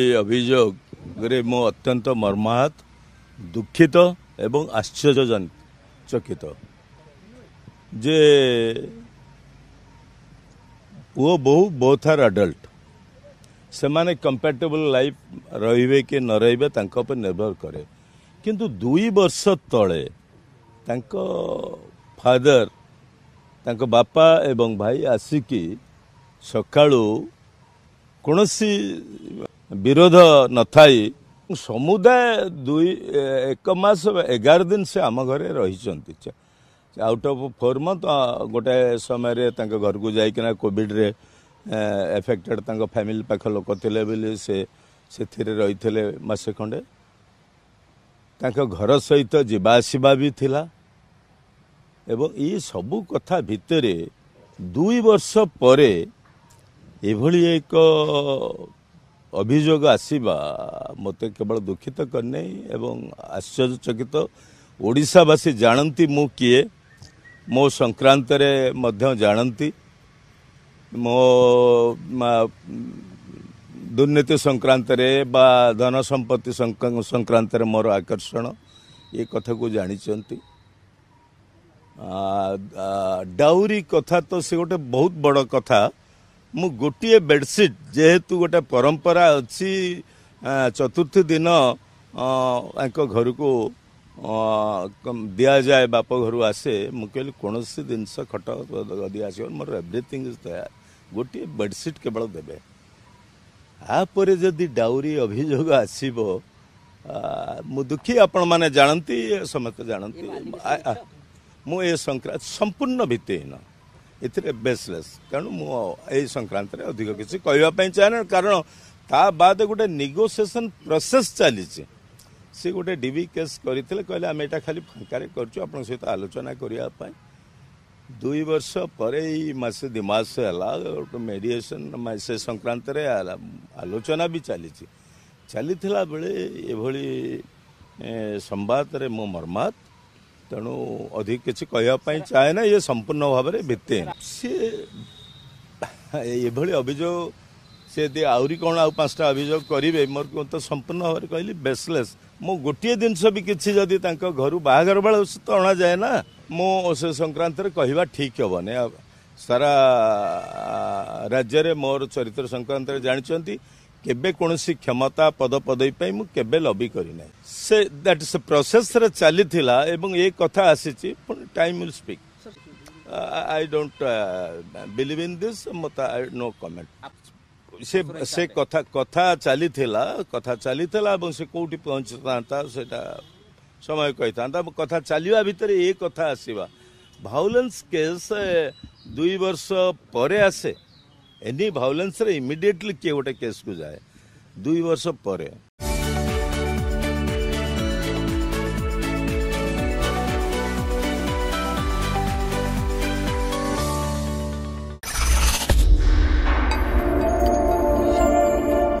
ଏହି ଅଭିଯୋଗରେ ମୁଁ ଅତ୍ୟନ୍ତ ମର୍ମାହତ ଦୁଃଖିତ ଏବଂ ଆଶ୍ଚର୍ଯ୍ୟଚକିତ ଯେ ପୁଅ ବୋହୂ ବୋଥ୍ ଆର୍ ଆଡଲ୍ଟ ସେମାନେ କମ୍ପାଟେବଲ୍ ଲାଇଫ୍ ରହିବେ କି ନ ରହିବେ ତାଙ୍କ ଉପରେ ନିର୍ଭର କରେ କିନ୍ତୁ ଦୁଇ ବର୍ଷ ତଳେ ତାଙ୍କ ଫାଦର୍ ତାଙ୍କ ବାପା ଏବଂ ଭାଇ ଆସିକି ସକାଳୁ କୌଣସି ବିରୋଧ ନଥାଇ ସମୁଦାୟ ଦୁଇ ଏକ ମାସ ଏଗାର ଦିନ ସେ ଆମ ଘରେ ରହିଛନ୍ତି ଆଉଟ୍ ଅଫ୍ ଫୋର୍ ମନ୍ଥ ଗୋଟେ ସମୟରେ ତାଙ୍କ ଘରକୁ ଯାଇକିନା କୋଭିଡ଼ରେ ଏଫେକ୍ଟେଡ଼୍ ତାଙ୍କ ଫ୍ୟାମିଲି ପାଖ ଲୋକ ଥିଲେ ବୋଲି ସେ ସେଥିରେ ରହିଥିଲେ ମାସେ ଖଣ୍ଡେ ତାଙ୍କ ଘର ସହିତ ଯିବା ଆସିବା ବି ଥିଲା ଏବଂ ଏ ସବୁ କଥା ଭିତରେ ଦୁଇ ବର୍ଷ ପରେ ଏଭଳି ଏକ ଅଭିଯୋଗ ଆସିବା ମୋତେ କେବଳ ଦୁଃଖିତ କରିନାହିଁ ଏବଂ ଆଶ୍ଚର୍ଯ୍ୟଚକିତ ଓଡ଼ିଶାବାସୀ ଜାଣନ୍ତି ମୁଁ କିଏ ମୋ ସଂକ୍ରାନ୍ତରେ ମଧ୍ୟ ଜାଣନ୍ତି ମୋ ଦୁର୍ନୀତି ସଂକ୍ରାନ୍ତରେ ବା ଧନ ସମ୍ପତ୍ତି ସଂକ୍ରାନ୍ତରେ ମୋର ଆକର୍ଷଣ ଏ କଥାକୁ ଜାଣିଛନ୍ତି ଡାଉରି କଥା ତ ସେ ଗୋଟେ ବହୁତ ବଡ଼ କଥା ମୁଁ ଗୋଟିଏ ବେଡ଼ସିଟ୍ ଯେହେତୁ ଗୋଟେ ପରମ୍ପରା ଅଛି ଚତୁର୍ଥୀ ଦିନ ଏଙ୍କ ଘରକୁ ଦିଆଯାଏ ବାପ ଘରୁ ଆସେ ମୁଁ କହିଲି କୌଣସି ଜିନିଷ ଖଟ ଦିଆ ଆସିବ ମୋର ଏଭ୍ରିଥିଙ୍ଗ ଇଜ୍ ତୟାର ଗୋଟିଏ ବେଡ଼ସିଟ୍ କେବଳ ଦେବେ ଏହାପରେ ଯଦି ଡାଉରୀ ଅଭିଯୋଗ ଆସିବ ମୁଁ ଦୁଃଖୀ ଆପଣମାନେ ଜାଣନ୍ତି ସମସ୍ତେ ଜାଣନ୍ତି ମୁଁ ଏ ସଂକ୍ରାନ୍ତ ସମ୍ପୂର୍ଣ୍ଣ ଭିତ୍ତିହୀନ ଏଥିରେ ବେସ୍ଲେସ୍ ତେଣୁ ମୁଁ ଏଇ ସଂକ୍ରାନ୍ତରେ ଅଧିକ କିଛି କହିବା ପାଇଁ ଚାହେଁ କାରଣ ତା ବାଦ ଗୋଟେ ନିଗୋସିଏସନ୍ ପ୍ରୋସେସ୍ ଚାଲିଛି ସେ ଗୋଟେ ଡି ବି କେସ୍ କରିଥିଲେ କହିଲେ ଆମେ ଏଇଟା ଖାଲି ଫାଙ୍କାରେ କରିଛୁ ଆପଣଙ୍କ ସହିତ ଆଲୋଚନା କରିବା ପାଇଁ ଦୁଇ ବର୍ଷ ପରେ ଏଇ ମାସେ ଦୁଇ ମାସ ହେଲା ଗୋଟେ ମେଡ଼ିଏସନ୍ ସେ ସଂକ୍ରାନ୍ତରେ ଆଲୋଚନା ବି ଚାଲିଛି ଚାଲିଥିଲା ବେଳେ ଏଭଳି ସମ୍ବାଦରେ ମୁଁ ମର୍ମାତ୍ ତେଣୁ ଅଧିକ କିଛି କହିବା ପାଇଁ ଚାହେ ନା ଇଏ ସମ୍ପୂର୍ଣ୍ଣ ଭାବରେ ଭିତ୍ତିହୀନ ସିଏ ଏଭଳି ଅଭିଯୋଗ ସେ ଯଦି ଆହୁରି କ'ଣ ଆଉ ପାଞ୍ଚଟା ଅଭିଯୋଗ କରିବେ ମୋର ତ ସମ୍ପୂର୍ଣ୍ଣ ଭାବରେ କହିଲି ବେସ୍ଲେସ୍ ମୁଁ ଗୋଟିଏ ଜିନିଷ ବି କିଛି ଯଦି ତାଙ୍କ ଘରୁ ବାହାଘର ବେଳେ ତ ଅଣାଯାଏ ନା ମୁଁ ସେ ସଂକ୍ରାନ୍ତରେ କହିବା ଠିକ୍ ହେବନି ସାରା ରାଜ୍ୟରେ ମୋର ଚରିତ୍ର ସଂକ୍ରାନ୍ତରେ ଜାଣିଛନ୍ତି केबे कोनसी क्षमता पद पदवी पई मु केबे लबी करिना say that is a process रे चली थिला एवं ए कथा आसीची पण time will speak I don't believe in this मत आई नो कमेंट से से कथा कथा चली थिला कथा चली थिला एवं से कोठी पहुंचता सेटा समय कहता कथा कथ आसवा भाउलेन्स केस दुई वर्ष पर आसे एनी भावलेंसरे इमीडिएटली केवटे केस को जाए दुई वर्ष पर